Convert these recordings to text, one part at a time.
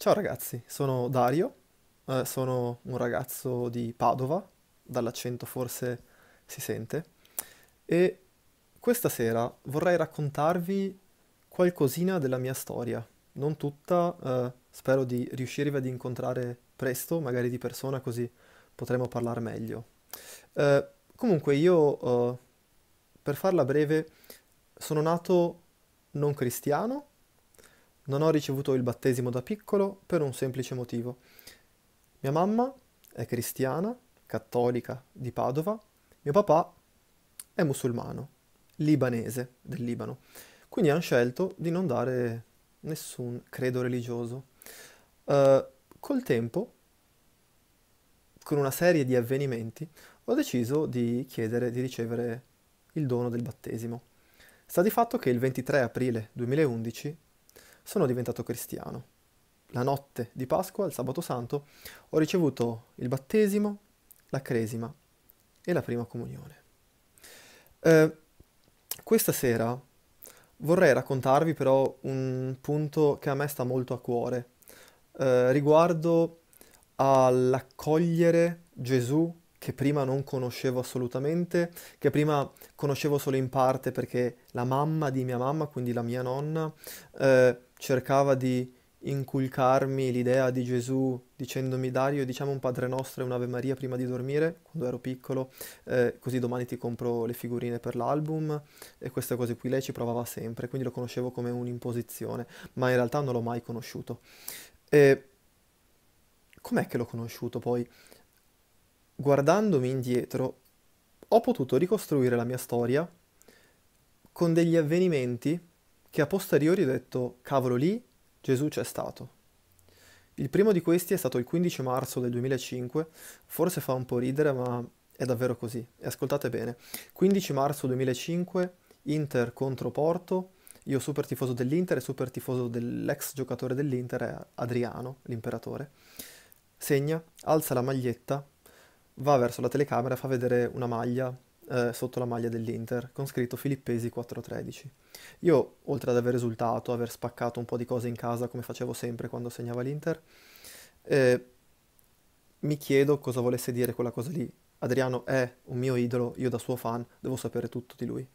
Ciao ragazzi, sono Dario, eh, sono un ragazzo di Padova, dall'accento forse si sente, e questa sera vorrei raccontarvi qualcosina della mia storia, non tutta, eh, spero di riuscirvi ad incontrare presto, magari di persona, così potremo parlare meglio. Eh, comunque io, eh, per farla breve, sono nato non cristiano, non ho ricevuto il battesimo da piccolo per un semplice motivo. Mia mamma è cristiana, cattolica di Padova, mio papà è musulmano, libanese del Libano. Quindi hanno scelto di non dare nessun credo religioso. Uh, col tempo, con una serie di avvenimenti, ho deciso di chiedere di ricevere il dono del battesimo. Sta di fatto che il 23 aprile 2011 sono diventato cristiano. La notte di Pasqua, il sabato santo, ho ricevuto il battesimo, la cresima e la prima comunione. Eh, questa sera vorrei raccontarvi però un punto che a me sta molto a cuore eh, riguardo all'accogliere Gesù che prima non conoscevo assolutamente, che prima conoscevo solo in parte perché la mamma di mia mamma, quindi la mia nonna, eh, cercava di inculcarmi l'idea di Gesù dicendomi Dario diciamo un Padre Nostro e un'Ave Maria prima di dormire quando ero piccolo eh, così domani ti compro le figurine per l'album e queste cose qui lei ci provava sempre quindi lo conoscevo come un'imposizione ma in realtà non l'ho mai conosciuto e com'è che l'ho conosciuto poi? guardandomi indietro, ho potuto ricostruire la mia storia con degli avvenimenti che a posteriori ho detto, cavolo lì, Gesù c'è stato. Il primo di questi è stato il 15 marzo del 2005, forse fa un po' ridere ma è davvero così, e ascoltate bene. 15 marzo 2005, Inter contro Porto, io super tifoso dell'Inter e super tifoso dell'ex giocatore dell'Inter, Adriano, l'imperatore, segna, alza la maglietta va verso la telecamera e fa vedere una maglia eh, sotto la maglia dell'Inter con scritto Filippesi 413. Io, oltre ad aver risultato, aver spaccato un po' di cose in casa come facevo sempre quando segnava l'Inter, eh, mi chiedo cosa volesse dire quella cosa lì. Adriano è un mio idolo, io da suo fan devo sapere tutto di lui.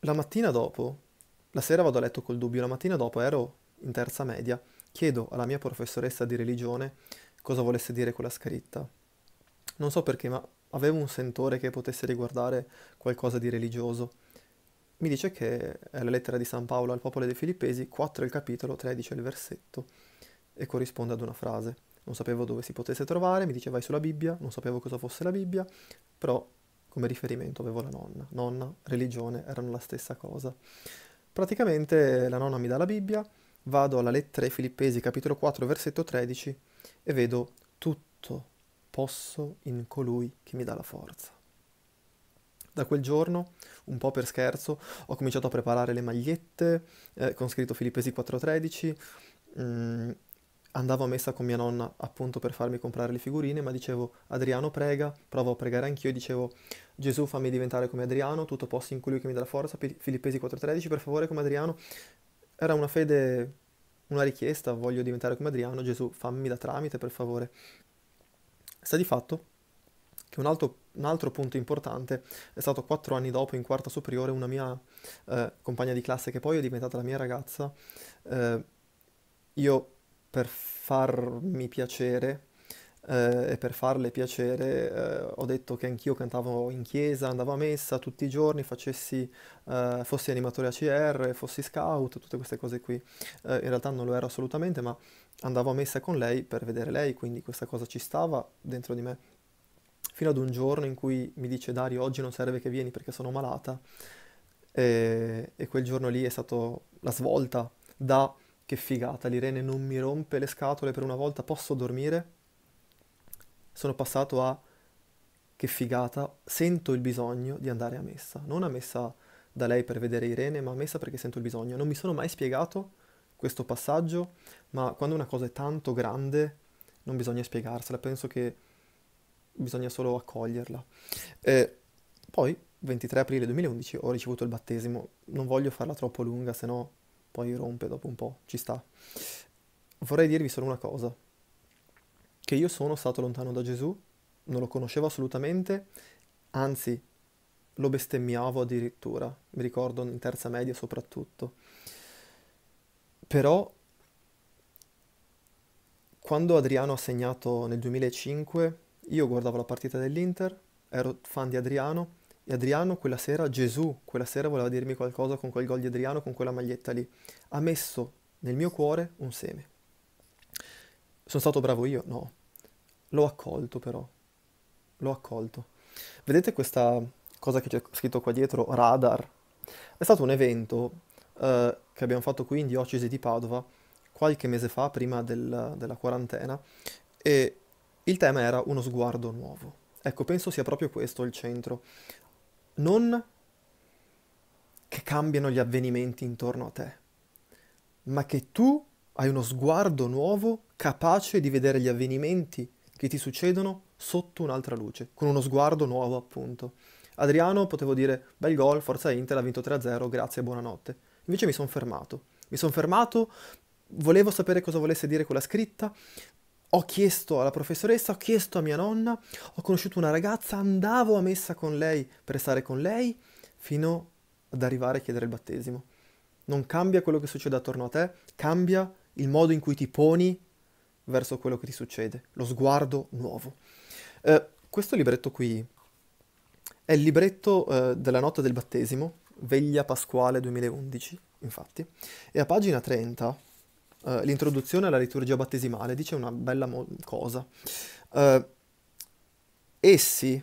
La mattina dopo, la sera vado a letto col dubbio, la mattina dopo ero in terza media, chiedo alla mia professoressa di religione cosa volesse dire quella scritta. Non so perché, ma avevo un sentore che potesse riguardare qualcosa di religioso. Mi dice che è la lettera di San Paolo al popolo dei Filippesi, 4 il capitolo, 13 il versetto, e corrisponde ad una frase. Non sapevo dove si potesse trovare, mi dice vai sulla Bibbia, non sapevo cosa fosse la Bibbia, però come riferimento avevo la nonna. Nonna, religione erano la stessa cosa. Praticamente la nonna mi dà la Bibbia, vado alla lettera ai Filippesi, capitolo 4, versetto 13, e vedo tutto posso in colui che mi dà la forza. Da quel giorno, un po' per scherzo, ho cominciato a preparare le magliette eh, con scritto Filippesi 413. Mm, andavo a messa con mia nonna appunto per farmi comprare le figurine, ma dicevo Adriano prega, provo a pregare anch'io, e dicevo Gesù fammi diventare come Adriano, tutto posso in colui che mi dà la forza, Filippesi 4.13 per favore come Adriano. Era una fede una richiesta, voglio diventare come Adriano, Gesù fammi da tramite per favore. Sta di fatto che un altro, un altro punto importante è stato quattro anni dopo, in quarta superiore, una mia eh, compagna di classe che poi è diventata la mia ragazza, eh, io per farmi piacere, eh, e per farle piacere eh, ho detto che anch'io cantavo in chiesa, andavo a messa tutti i giorni, facessi, eh, fossi animatore ACR, fossi scout, tutte queste cose qui. Eh, in realtà non lo ero assolutamente, ma andavo a messa con lei per vedere lei, quindi questa cosa ci stava dentro di me. Fino ad un giorno in cui mi dice Dario oggi non serve che vieni perché sono malata e, e quel giorno lì è stata la svolta da che figata, l'Irene non mi rompe le scatole per una volta, posso dormire? sono passato a che figata, sento il bisogno di andare a messa, non a messa da lei per vedere Irene, ma a messa perché sento il bisogno. Non mi sono mai spiegato questo passaggio, ma quando una cosa è tanto grande non bisogna spiegarsela, penso che bisogna solo accoglierla. E poi, 23 aprile 2011, ho ricevuto il battesimo, non voglio farla troppo lunga, se no poi rompe dopo un po', ci sta. Vorrei dirvi solo una cosa, che io sono stato lontano da Gesù, non lo conoscevo assolutamente, anzi lo bestemmiavo addirittura, mi ricordo in terza media soprattutto. Però quando Adriano ha segnato nel 2005, io guardavo la partita dell'Inter, ero fan di Adriano e Adriano quella sera, Gesù quella sera voleva dirmi qualcosa con quel gol di Adriano, con quella maglietta lì. Ha messo nel mio cuore un seme. Sono stato bravo io? No, L'ho accolto però, l'ho accolto. Vedete questa cosa che c'è scritto qua dietro, radar? È stato un evento eh, che abbiamo fatto qui in diocesi di Padova qualche mese fa, prima del, della quarantena, e il tema era uno sguardo nuovo. Ecco, penso sia proprio questo il centro. Non che cambiano gli avvenimenti intorno a te, ma che tu hai uno sguardo nuovo capace di vedere gli avvenimenti che ti succedono sotto un'altra luce, con uno sguardo nuovo appunto. Adriano potevo dire bel gol, forza Inter, ha vinto 3-0, grazie, buonanotte. Invece mi sono fermato. Mi sono fermato, volevo sapere cosa volesse dire quella scritta, ho chiesto alla professoressa, ho chiesto a mia nonna, ho conosciuto una ragazza, andavo a messa con lei per stare con lei, fino ad arrivare a chiedere il battesimo. Non cambia quello che succede attorno a te, cambia il modo in cui ti poni verso quello che ti succede, lo sguardo nuovo. Eh, questo libretto qui è il libretto eh, della notte del battesimo, Veglia Pasquale 2011, infatti, e a pagina 30 eh, l'introduzione alla liturgia battesimale dice una bella mo- cosa. Eh, essi,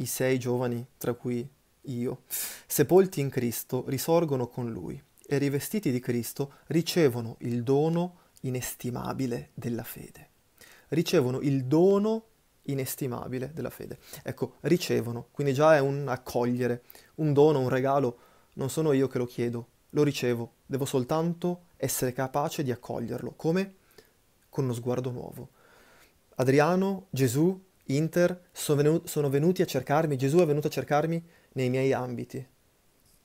i sei giovani, tra cui io, sepolti in Cristo, risorgono con Lui e rivestiti di Cristo ricevono il dono inestimabile della fede. Ricevono il dono inestimabile della fede. Ecco, ricevono, quindi già è un accogliere, un dono, un regalo, non sono io che lo chiedo, lo ricevo, devo soltanto essere capace di accoglierlo. Come? Con uno sguardo nuovo. Adriano, Gesù, Inter sono, venu- sono venuti a cercarmi, Gesù è venuto a cercarmi nei miei ambiti.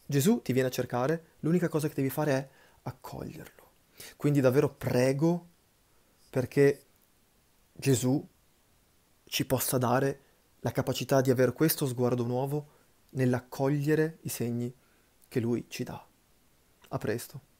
Gesù ti viene a cercare, l'unica cosa che devi fare è accoglierlo. Quindi davvero prego perché Gesù ci possa dare la capacità di avere questo sguardo nuovo nell'accogliere i segni che Lui ci dà. A presto.